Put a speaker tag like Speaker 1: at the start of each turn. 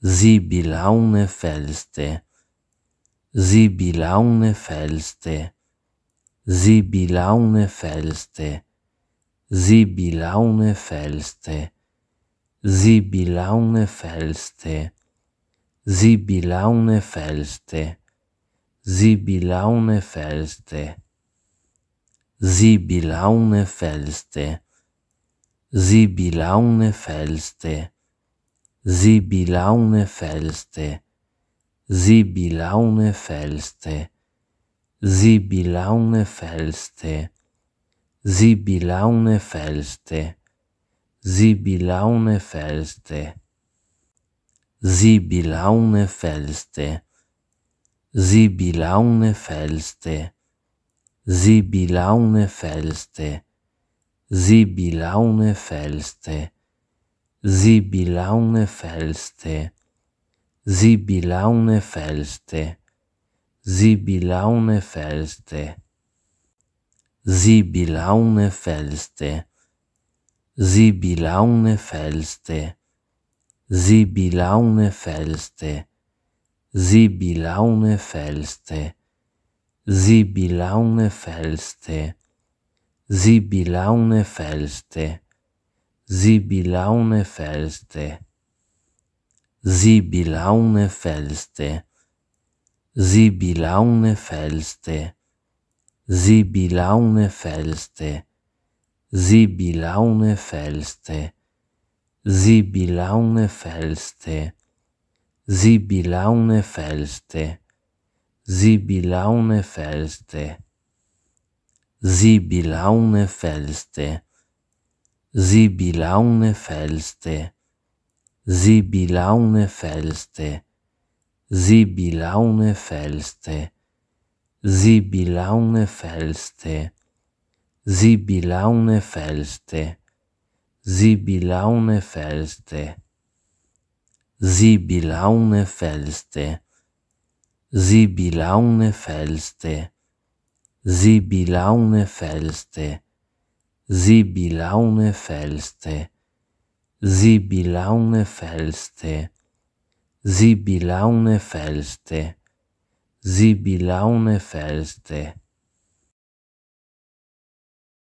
Speaker 1: Felste, Bilaune felste, sie felste, sie felste, sie felste, sie felste, sie felste, sie felste, sie felste, sie felste, Sibylaune Felste, Sibylaune Felste, Sibylaune Felste, Sibylaune Felste, Sibylaune Felste, Sibylaune Felste, Sibylaune Felste, Sibylaune Felste, Sibylaune Felste, sie Bilaune felste, sie felste, sie felste, sie felste, sie felste, sie felste, sie felste, sie felste, sie felste, Sibylaune Felste, Sibylaune Felste, Sibylaune Felste, Sibylaune Felste, Sibylaune Felste, Sibylaune Felste, Sibylaune Felste, Sibylaune Felste, Sibylaune Felste, sie Bilaune felste, sie felste, sie felste, sie felste, sie felste, sie felste, sie felste, sie felste, sie felste, Sie blaune Felste, sie Felste, sie Felste, sie Felste.